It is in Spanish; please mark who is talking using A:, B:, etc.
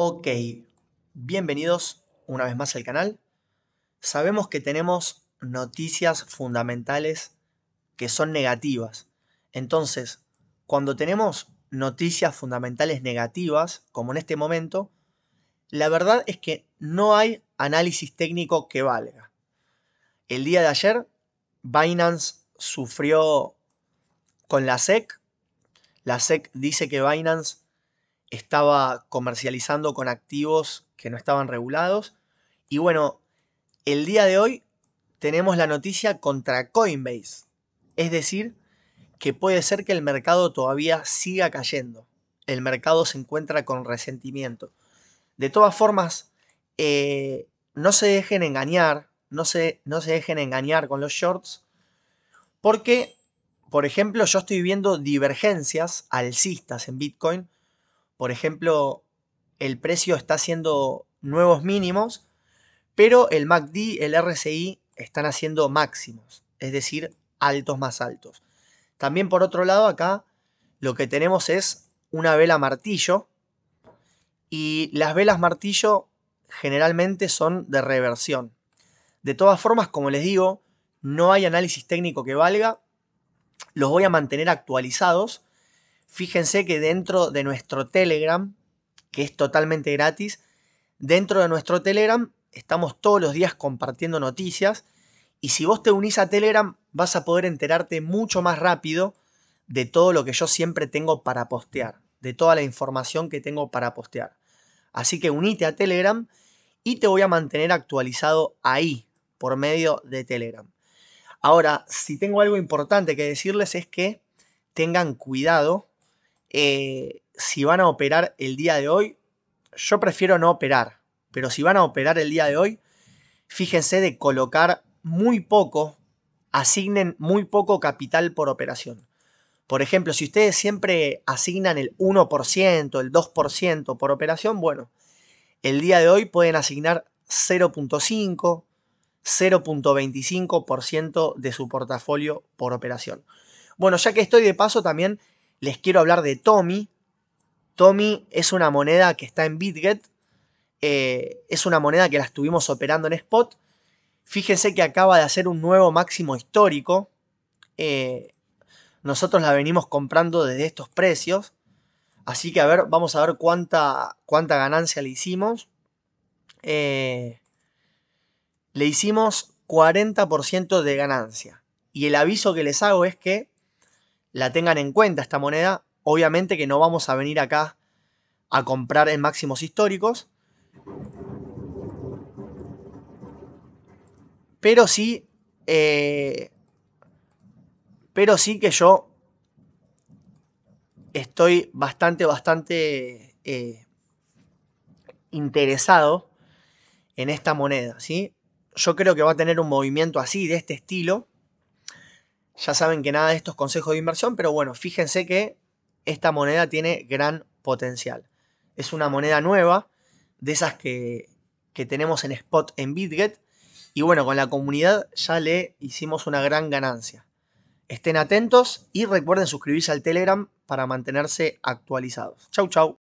A: Ok, bienvenidos una vez más al canal. Sabemos que tenemos noticias fundamentales que son negativas. Entonces, cuando tenemos noticias fundamentales negativas, como en este momento, la verdad es que no hay análisis técnico que valga. El día de ayer, Binance sufrió con la SEC. La SEC dice que Binance estaba comercializando con activos que no estaban regulados. Y bueno, el día de hoy tenemos la noticia contra Coinbase. Es decir, que puede ser que el mercado todavía siga cayendo. El mercado se encuentra con resentimiento. De todas formas, eh, no se dejen engañar, no no se dejen engañar con los shorts, porque, por ejemplo, yo estoy viendo divergencias alcistas en Bitcoin por ejemplo, el precio está haciendo nuevos mínimos, pero el MACD, el RSI están haciendo máximos, es decir, altos más altos. También por otro lado, acá lo que tenemos es una vela martillo y las velas martillo generalmente son de reversión. De todas formas, como les digo, no hay análisis técnico que valga. Los voy a mantener actualizados Fíjense que dentro de nuestro Telegram, que es totalmente gratis, dentro de nuestro Telegram estamos todos los días compartiendo noticias y si vos te unís a Telegram vas a poder enterarte mucho más rápido de todo lo que yo siempre tengo para postear, de toda la información que tengo para postear. Así que unite a Telegram y te voy a mantener actualizado ahí, por medio de Telegram. Ahora, si tengo algo importante que decirles es que tengan cuidado eh, si van a operar el día de hoy, yo prefiero no operar, pero si van a operar el día de hoy, fíjense de colocar muy poco, asignen muy poco capital por operación. Por ejemplo, si ustedes siempre asignan el 1%, el 2% por operación, bueno, el día de hoy pueden asignar 0.5, 0.25% de su portafolio por operación. Bueno, ya que estoy de paso también les quiero hablar de Tommy. Tommy es una moneda que está en BitGet. Eh, es una moneda que la estuvimos operando en spot. Fíjense que acaba de hacer un nuevo máximo histórico. Eh, nosotros la venimos comprando desde estos precios. Así que a ver, vamos a ver cuánta, cuánta ganancia le hicimos. Eh, le hicimos 40% de ganancia. Y el aviso que les hago es que la tengan en cuenta esta moneda. Obviamente que no vamos a venir acá a comprar en máximos históricos. Pero sí, eh, pero sí que yo estoy bastante, bastante eh, interesado en esta moneda, ¿sí? Yo creo que va a tener un movimiento así, de este estilo, ya saben que nada de estos consejos de inversión, pero bueno, fíjense que esta moneda tiene gran potencial. Es una moneda nueva, de esas que, que tenemos en spot en BitGet. Y bueno, con la comunidad ya le hicimos una gran ganancia. Estén atentos y recuerden suscribirse al Telegram para mantenerse actualizados. Chau, chau.